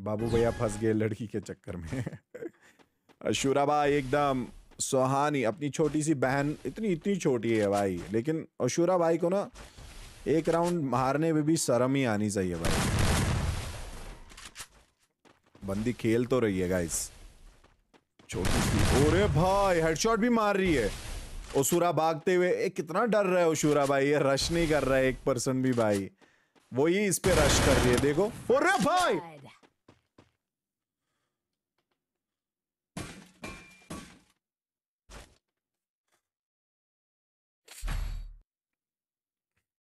बाबू भैया फंस गए लड़की के चक्कर में अशूराबा एकदम सुहानी अपनी छोटी सी बहन इतनी इतनी छोटी है भाई लेकिन अशूरा भाई को ना एक राउंड मारने में भी शर्म ही आनी चाहिए भाई बंदी खेल तो रही है गाइस छोटी सी ओरे भाई हेडशॉट भी मार रही है ओशूरा भागते हुए एक कितना डर रहा है ओशूरा भाई ये रश नहीं कर रहा है एक पर्सन भी भाई वो ही इस पे रश कर रही है देखो ओरे भाई